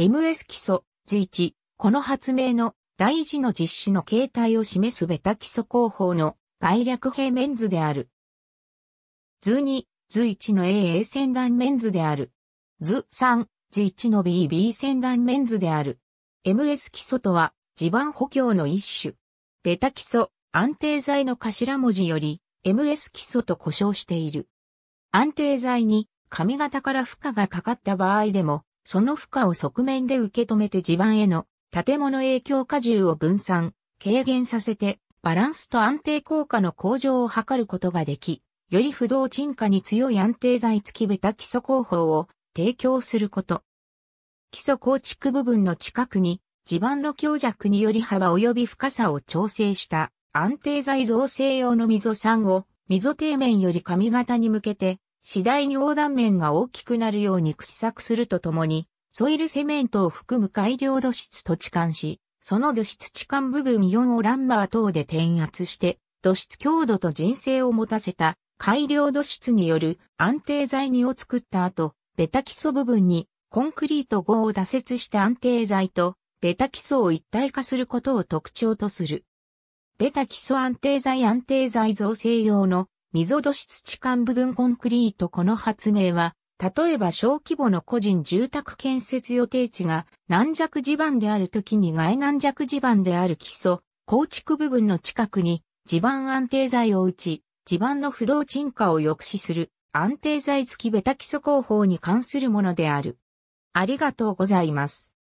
MS 基礎図1、この発明の第一の実施の形態を示すベタ基礎工法の概略平面図である。図2、図1の AA 線段面図である。図3、図1の BB 線段面図である。MS 基礎とは地盤補強の一種。ベタ基礎、安定剤の頭文字より MS 基礎と呼称している。安定剤に髪型から負荷がかかった場合でもその負荷を側面で受け止めて地盤への建物影響荷重を分散、軽減させて、バランスと安定効果の向上を図ることができ、より不動沈下に強い安定材付き蓋基礎工法を提供すること。基礎構築部分の近くに地盤の強弱により幅及び深さを調整した安定材造成用の溝3を溝底面より上型に向けて次第に横断面が大きくなるように掘削するとともに、ソイルセメントを含む改良土質と置換し、その土質置換部分4をランマー等で転圧して、土質強度と人性を持たせた改良土質による安定材2を作った後、ベタ基礎部分にコンクリート5を打設した安定材とベタ基礎を一体化することを特徴とする。ベタ基礎安定材安定材造成用の溝土質地間部分コンクリートこの発明は、例えば小規模の個人住宅建設予定地が軟弱地盤である時に外軟弱地盤である基礎、構築部分の近くに地盤安定剤を打ち、地盤の不動沈下を抑止する安定剤付きベタ基礎工法に関するものである。ありがとうございます。